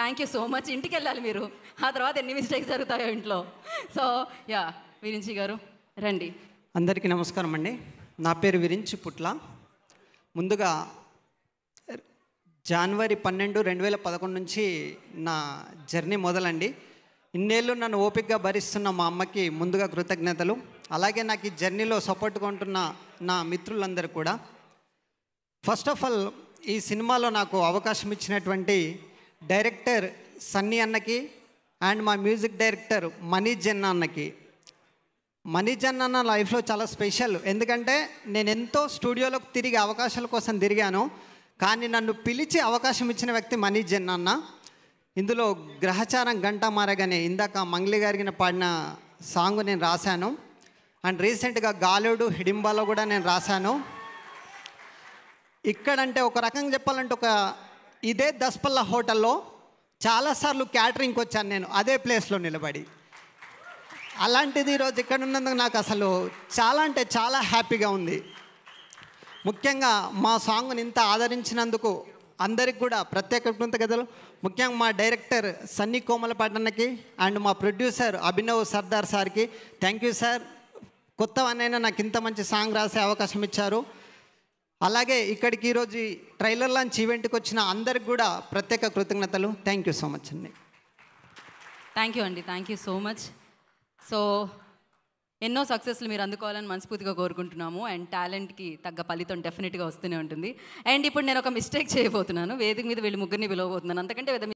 thank you so much ఇంటికి వెళ్ళాలి మీరు ఆ తర్వాత ఎన్ని మిస్టేక్స్ జరుగుతాయో ఇంట్లో సో యా విరించి గారు రండి అందరికీ నమస్కారం అండి నా పేరు విరించి పుట్ల ముందుగా జనవరి పన్నెండు రెండు వేల పదకొండు నుంచి నా జర్నీ మొదలండి ఇన్నేళ్ళు నన్ను ఓపికగా భరిస్తున్న మా అమ్మకి ముందుగా కృతజ్ఞతలు అలాగే నాకు ఈ జర్నీలో సపోర్ట్గా ఉంటున్న నా మిత్రులందరూ కూడా ఫస్ట్ ఆఫ్ ఆల్ ఈ సినిమాలో నాకు అవకాశం ఇచ్చినటువంటి డైరెక్టర్ సన్నీ అన్నకి అండ్ మా మ్యూజిక్ డైరెక్టర్ మనీజ్ జన్న అన్నకి మనీజ్ జన్న అన్న లైఫ్లో చాలా స్పెషల్ ఎందుకంటే నేను ఎంతో స్టూడియోలోకి తిరిగి అవకాశాల కోసం తిరిగాను కానీ నన్ను పిలిచి అవకాశం ఇచ్చిన వ్యక్తి మనీజ్ జన్న అన్న ఇందులో గ్రహచారం గంట మారగానే ఇందాక మంగ్లి గారికిన పాడిన సాంగ్ నేను రాశాను అండ్ రీసెంట్గా గాలుడు హిడింబాలో కూడా నేను రాశాను ఇక్కడంటే ఒక రకంగా చెప్పాలంటే ఒక ఇదే దస్పల్ల హోటల్లో చాలాసార్లు క్యాటరింగ్కి వచ్చాను నేను అదే ప్లేస్లో నిలబడి అలాంటిది ఈరోజు ఇక్కడ ఉన్నందుకు నాకు అసలు చాలా అంటే చాలా హ్యాపీగా ఉంది ముఖ్యంగా మా సాంగ్ని ఇంత ఆదరించినందుకు అందరికి కూడా ప్రత్యేక కృతజ్ఞతలు ముఖ్యంగా మా డైరెక్టర్ సన్నీ పట్టణకి అండ్ మా ప్రొడ్యూసర్ అభినవ్ సర్దార్ సార్కి థ్యాంక్ యూ సార్ కొత్తవనైనా నాకు ఇంత మంచి సాంగ్ రాసే అవకాశం ఇచ్చారు అలాగే ఇక్కడికి ఈరోజు ట్రైలర్ లాంచ్ ఈవెంట్కి వచ్చిన అందరికి కూడా ప్రత్యేక కృతజ్ఞతలు థ్యాంక్ యూ సో మచ్ అండి థ్యాంక్ యూ అండి thank you so much so ఎన్నో సక్సెస్లు మీరు అందుకోవాలని మనస్ఫూర్తిగా కోరుకుంటున్నాము అండ్ టాలెంట్కి తగ్గ ఫలితం డెఫినెట్గా వస్తూనే ఉంటుంది అండ్ ఇప్పుడు నేను ఒక మిస్టేక్ చేయబోతున్నాను వేదిక మీద వీళ్ళు ముగ్గురిని పిలవబోతున్నాను అంతకంటే